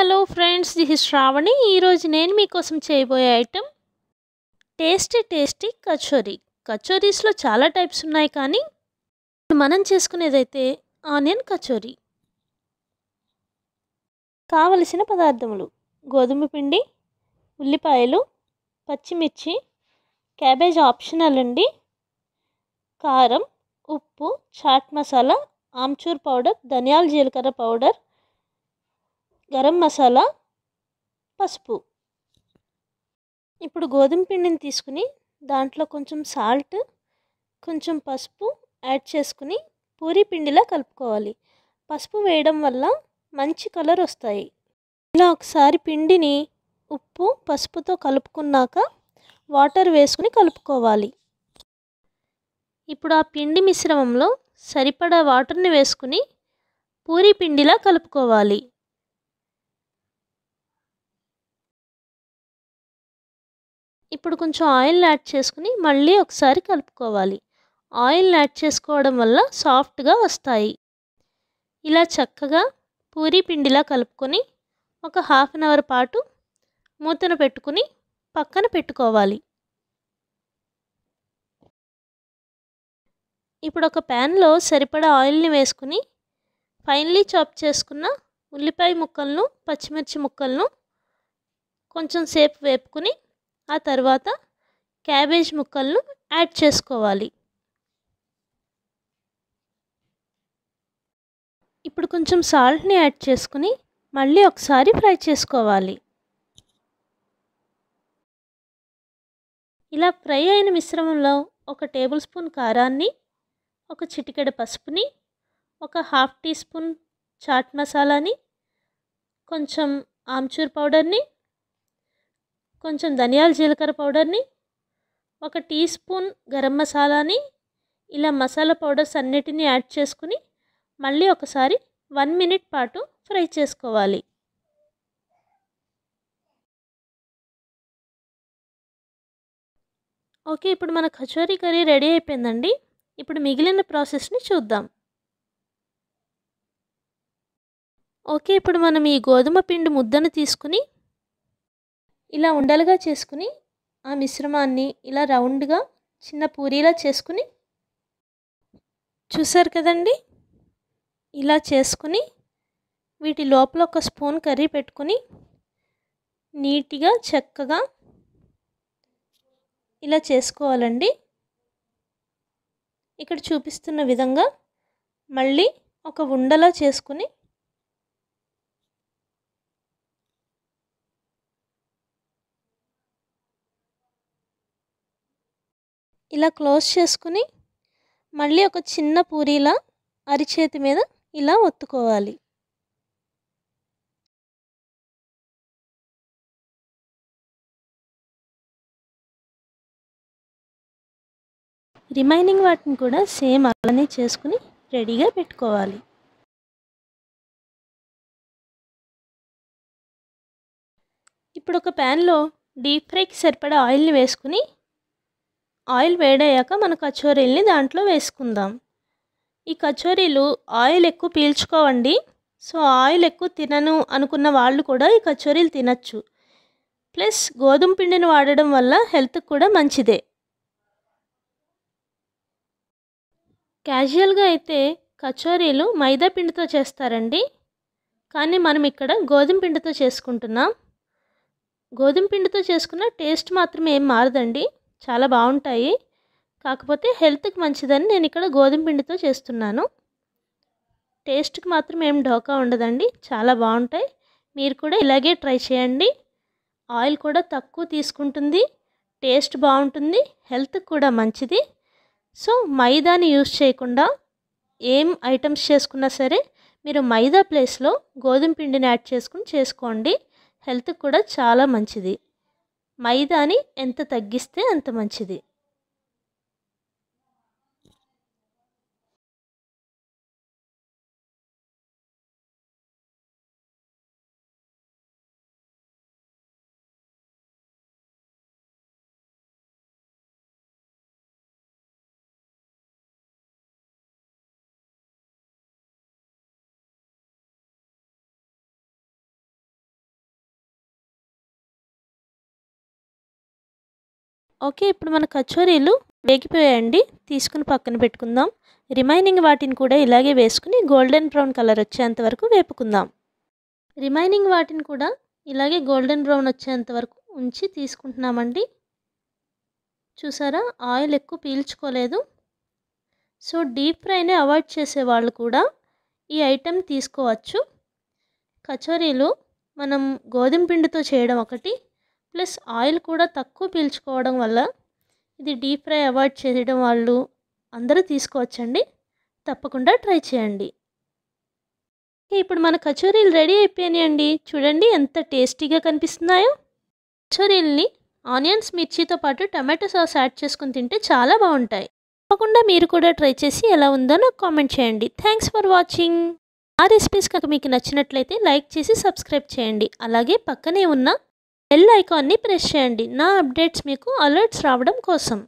hello friends దిహి Shravani ఈరోజు నేను మీకోసం చేయబోయే ఐటెం టేస్టీ టేస్టీ కచోరీ కచోరీస్లో చాలా టైప్స్ ఉన్నాయి కానీ మనం చేసుకునేదైతే ఆనియన్ కచోరీ కావలసిన పదార్థములు గోధుమ పిండి ఉల్లిపాయలు పచ్చిమిర్చి క్యాబేజ్ ఆప్షనల్ అండి కారం ఉప్పు చాట్ మసాలా ఆమ్చూర్ పౌడర్ ధనియాల జీలకర్ర పౌడర్ గరం మసాలా పసుపు ఇప్పుడు గోధుమ పిండిని తీసుకుని దాంట్లో కొంచెం సాల్ట్ కొంచెం పసుపు యాడ్ చేసుకుని పూరి పిండిలా కలుపుకోవాలి పసుపు వేయడం వల్ల మంచి కలర్ వస్తాయి ఇలా ఒకసారి పిండిని ఉప్పు పసుపుతో కలుపుకున్నాక వాటర్ వేసుకుని కలుపుకోవాలి ఇప్పుడు ఆ పిండి మిశ్రమంలో సరిపడా వాటర్ని వేసుకుని పూరి పిండిలా కలుపుకోవాలి ఇప్పుడు కొంచెం ఆయిల్ యాడ్ చేసుకుని మళ్ళీ ఒకసారి కలుపుకోవాలి ఆయిల్ యాడ్ చేసుకోవడం వల్ల సాఫ్ట్గా వస్తాయి ఇలా చక్కగా పూరీ పిండిలా కలుపుకొని ఒక హాఫ్ అన్ అవర్ పాటు మూతను పెట్టుకుని పక్కన పెట్టుకోవాలి ఇప్పుడు ఒక ప్యాన్లో సరిపడా ఆయిల్ని వేసుకుని ఫైన్లీ చాప్ చేసుకున్న ఉల్లిపాయ ముక్కలను పచ్చిమిర్చి ముక్కలను కొంచెం సేపు వేపుకుని ఆ తర్వాత క్యాబేజ్ ముక్కలను యాడ్ చేసుకోవాలి ఇప్పుడు కొంచెం సాల్ట్ని యాడ్ చేసుకుని మళ్ళీ ఒకసారి ఫ్రై చేసుకోవాలి ఇలా ఫ్రై అయిన మిశ్రమంలో ఒక టేబుల్ స్పూన్ కారాన్ని ఒక చిటికెడ పసుపుని ఒక హాఫ్ టీ స్పూన్ చాట్ మసాలాని కొంచెం ఆమ్చూర్ పౌడర్ని కొంచెం ధనియాల జీలకర్ర పౌడర్ని ఒక టీ స్పూన్ గరం మసాలాని ఇలా మసాలా పౌడర్స్ అన్నిటిని యాడ్ చేసుకుని మళ్ళీ ఒకసారి వన్ మినిట్ పాటు ఫ్రై చేసుకోవాలి ఓకే ఇప్పుడు మన కచోరీ కర్రీ రెడీ అయిపోయిందండి ఇప్పుడు మిగిలిన ప్రాసెస్ని చూద్దాం ఓకే ఇప్పుడు మనం ఈ గోధుమ పిండి ముద్దను తీసుకుని ఇలా ఉండలుగా చేసుకుని ఆ మిశ్రమాన్ని ఇలా రౌండ్గా చిన్న పూరీలా చేసుకుని చూసారు కదండి ఇలా చేసుకుని వీటి లోపల ఒక స్పూన్ కర్రీ పెట్టుకుని నీట్గా చక్కగా ఇలా చేసుకోవాలండి ఇక్కడ చూపిస్తున్న విధంగా మళ్ళీ ఒక ఉండలా చేసుకుని ఇలా క్లోజ్ చేసుకుని మళ్ళీ ఒక చిన్న పూరీలా అరిచేతి మీద ఇలా ఒత్తుకోవాలి రిమైనింగ్ వాటిని కూడా సేమ్ అలానే చేసుకుని రెడీగా పెట్టుకోవాలి ఇప్పుడు ఒక ప్యాన్లో డీప్ ఫ్రైకి సరిపడా ఆయిల్ని వేసుకుని ఆయిల్ వేడయ్యాక మన కచోరీల్ని దాంట్లో వేసుకుందాం ఈ కచోరీలు ఆయిల్ ఎక్కువ పీల్చుకోవండి సో ఆయిల్ ఎక్కువ తినను అనుకున్న వాళ్ళు కూడా ఈ కచోరీలు తినచ్చు ప్లస్ గోధుమ పిండిని వాడడం వల్ల హెల్త్కి కూడా మంచిదే క్యాజువల్గా అయితే కచోరీలు మైదా పిండితో చేస్తారండి కానీ మనం ఇక్కడ గోధుమ పిండితో చేసుకుంటున్నాం గోధుమ పిండితో చేసుకున్న టేస్ట్ మాత్రమే ఏం మారదండి చాలా బాగుంటాయి కాకపోతే హెల్త్కి మంచిదని నేను ఇక్కడ గోధుమ పిండితో చేస్తున్నాను టేస్ట్కి మాత్రం ఏం ఢోకా ఉండదండి చాలా బాగుంటాయి మీరు కూడా ఇలాగే ట్రై చేయండి ఆయిల్ కూడా తక్కువ తీసుకుంటుంది టేస్ట్ బాగుంటుంది హెల్త్ కూడా మంచిది సో మైదాని యూజ్ చేయకుండా ఏం ఐటమ్స్ చేసుకున్నా సరే మీరు మైదా ప్లేస్లో గోధుమ పిండిని యాడ్ చేసుకుని చేసుకోండి హెల్త్ కూడా చాలా మంచిది మైదాని ఎంత తగ్గిస్తే అంత మంచిది ఓకే ఇప్పుడు మన కచోరీలు వేగిపోయాయండి తీసుకుని పక్కన పెట్టుకుందాం రిమైనింగ్ వాటిని కూడా ఇలాగే వేసుకుని గోల్డెన్ బ్రౌన్ కలర్ వచ్చేంత వరకు వేపుకుందాం రిమైనింగ్ వాటిని కూడా ఇలాగే గోల్డెన్ బ్రౌన్ వచ్చేంత వరకు ఉంచి తీసుకుంటున్నామండి చూసారా ఆయిల్ ఎక్కువ పీల్చుకోలేదు సో డీప్ ఫ్రైనే అవాయిడ్ చేసే వాళ్ళు కూడా ఈ ఐటెం తీసుకోవచ్చు కచోరీలు మనం గోధుమ పిండితో చేయడం ఒకటి ప్లస్ ఆయిల్ కూడా తక్కువ పీల్చుకోవడం వల్ల ఇది డీప్ ఫ్రై అవాయిడ్ చేయడం వాళ్ళు అందరూ తీసుకోవచ్చండి తప్పకుండా ట్రై చేయండి ఇప్పుడు మన కచోరీలు రెడీ అయిపోయినాయండి చూడండి ఎంత టేస్టీగా కనిపిస్తున్నాయో కచోరీల్ని ఆనియన్స్ మిర్చితో పాటు టమాటో సాస్ యాడ్ చేసుకుని తింటే చాలా బాగుంటాయి తప్పకుండా మీరు కూడా ట్రై చేసి ఎలా ఉందో నాకు కామెంట్ చేయండి థ్యాంక్స్ ఫర్ వాచింగ్ ఆ రెసిపీస్ కనుక మీకు నచ్చినట్లయితే లైక్ చేసి సబ్స్క్రైబ్ చేయండి అలాగే పక్కనే ఉన్న బెల్ ఐకాన్ని ప్రెస్ చేయండి నా అప్డేట్స్ మీకు అలర్ట్స్ రావడం కోసం